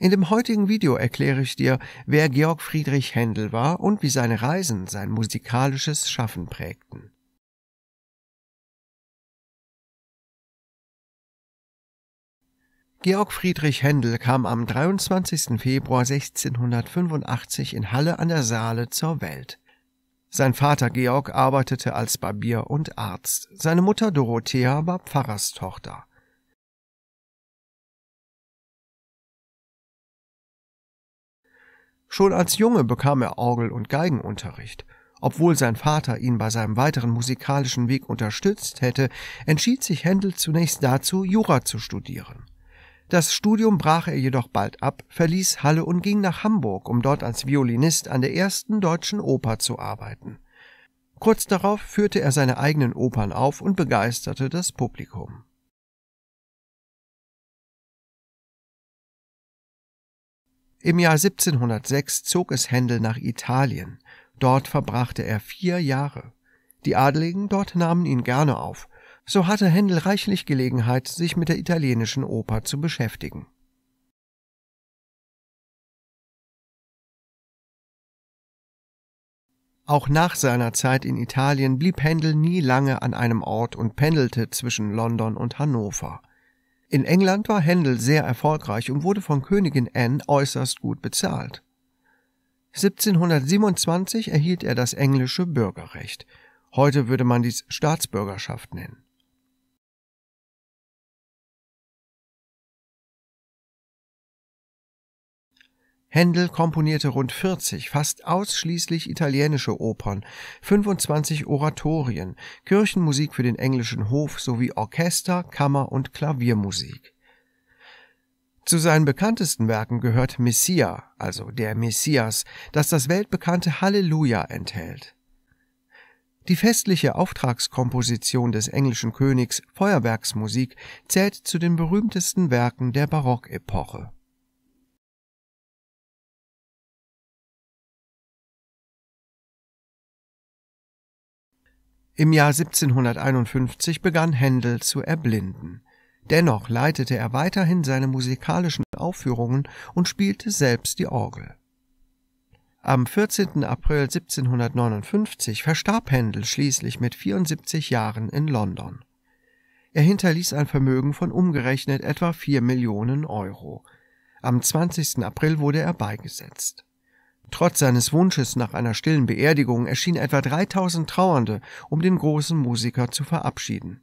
In dem heutigen Video erkläre ich dir, wer Georg Friedrich Händel war und wie seine Reisen sein musikalisches Schaffen prägten. Georg Friedrich Händel kam am 23. Februar 1685 in Halle an der Saale zur Welt. Sein Vater Georg arbeitete als Barbier und Arzt, seine Mutter Dorothea war Pfarrerstochter. Schon als Junge bekam er Orgel- und Geigenunterricht. Obwohl sein Vater ihn bei seinem weiteren musikalischen Weg unterstützt hätte, entschied sich Händel zunächst dazu, Jura zu studieren. Das Studium brach er jedoch bald ab, verließ Halle und ging nach Hamburg, um dort als Violinist an der ersten deutschen Oper zu arbeiten. Kurz darauf führte er seine eigenen Opern auf und begeisterte das Publikum. Im Jahr 1706 zog es Händel nach Italien, dort verbrachte er vier Jahre. Die Adeligen dort nahmen ihn gerne auf, so hatte Händel reichlich Gelegenheit, sich mit der italienischen Oper zu beschäftigen. Auch nach seiner Zeit in Italien blieb Händel nie lange an einem Ort und pendelte zwischen London und Hannover. In England war Händel sehr erfolgreich und wurde von Königin Anne äußerst gut bezahlt. 1727 erhielt er das englische Bürgerrecht. Heute würde man dies Staatsbürgerschaft nennen. Händel komponierte rund 40 fast ausschließlich italienische Opern, 25 Oratorien, Kirchenmusik für den englischen Hof sowie Orchester-, Kammer- und Klaviermusik. Zu seinen bekanntesten Werken gehört Messia, also der Messias, das das weltbekannte Halleluja enthält. Die festliche Auftragskomposition des englischen Königs Feuerwerksmusik zählt zu den berühmtesten Werken der Barockepoche Im Jahr 1751 begann Händel zu erblinden. Dennoch leitete er weiterhin seine musikalischen Aufführungen und spielte selbst die Orgel. Am 14. April 1759 verstarb Händel schließlich mit 74 Jahren in London. Er hinterließ ein Vermögen von umgerechnet etwa 4 Millionen Euro. Am 20. April wurde er beigesetzt. Trotz seines Wunsches nach einer stillen Beerdigung erschienen etwa 3000 Trauernde, um den großen Musiker zu verabschieden